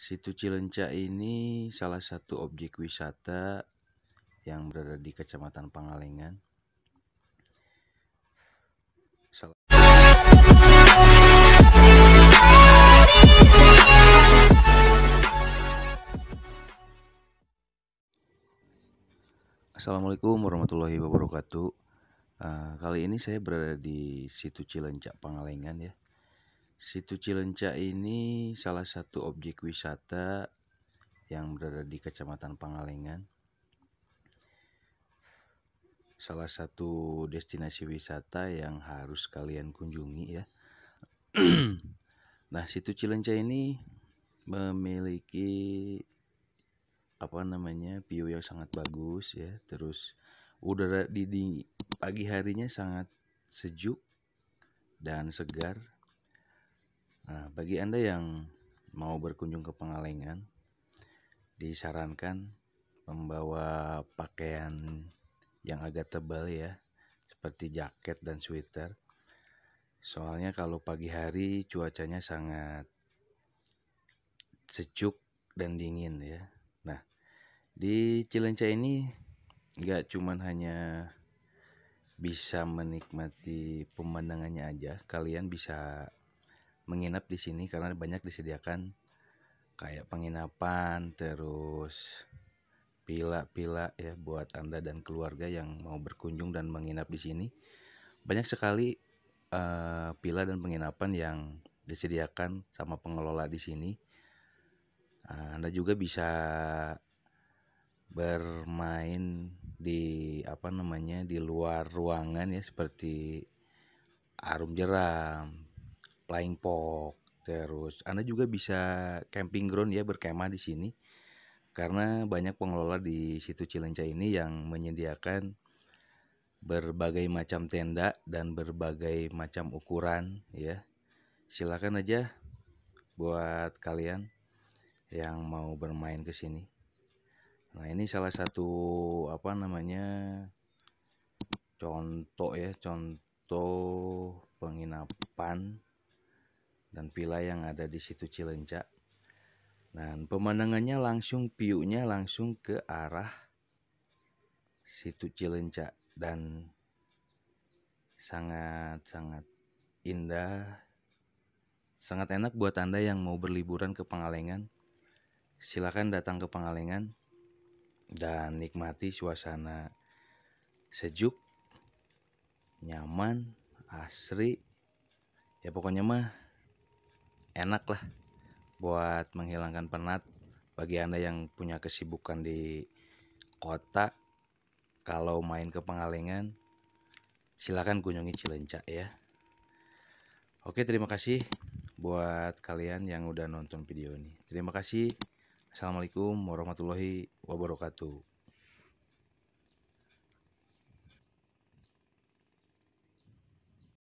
Situ Cilenca ini salah satu objek wisata yang berada di Kecamatan Pangalengan. Assalamualaikum warahmatullahi wabarakatuh. Eh, kali ini saya berada di situ Cilenca Pangalengan ya. Situ Cilenca ini salah satu objek wisata yang berada di Kecamatan Pangalengan. Salah satu destinasi wisata yang harus kalian kunjungi ya. nah, situ Cilenca ini memiliki apa namanya? view yang sangat bagus ya. Terus udara di, di pagi harinya sangat sejuk dan segar Nah, bagi Anda yang mau berkunjung ke Pengalengan, disarankan membawa pakaian yang agak tebal ya, seperti jaket dan sweater. Soalnya kalau pagi hari cuacanya sangat sejuk dan dingin ya. Nah, di Cilenca ini nggak cuman hanya bisa menikmati pemandangannya aja, kalian bisa menginap di sini karena banyak disediakan kayak penginapan terus pila-pila ya buat Anda dan keluarga yang mau berkunjung dan menginap di sini. Banyak sekali uh, pila dan penginapan yang disediakan sama pengelola di sini. Uh, Anda juga bisa bermain di apa namanya di luar ruangan ya seperti arum jeram flying fox terus Anda juga bisa camping ground ya berkemah di sini karena banyak pengelola di situ Cilenca ini yang menyediakan berbagai macam tenda dan berbagai macam ukuran ya silakan aja buat kalian yang mau bermain ke sini nah ini salah satu apa namanya contoh ya contoh penginapan dan villa yang ada di situ Cilenca. Dan pemandangannya langsung piunya langsung ke arah situ Cilenca dan sangat-sangat indah. Sangat enak buat Anda yang mau berliburan ke Pangalengan. Silakan datang ke Pangalengan dan nikmati suasana sejuk, nyaman, asri. Ya pokoknya mah enak lah buat menghilangkan penat bagi Anda yang punya kesibukan di kota kalau main ke pengalengan silakan kunjungi Cilenca ya. Oke, terima kasih buat kalian yang udah nonton video ini. Terima kasih. Assalamualaikum warahmatullahi wabarakatuh.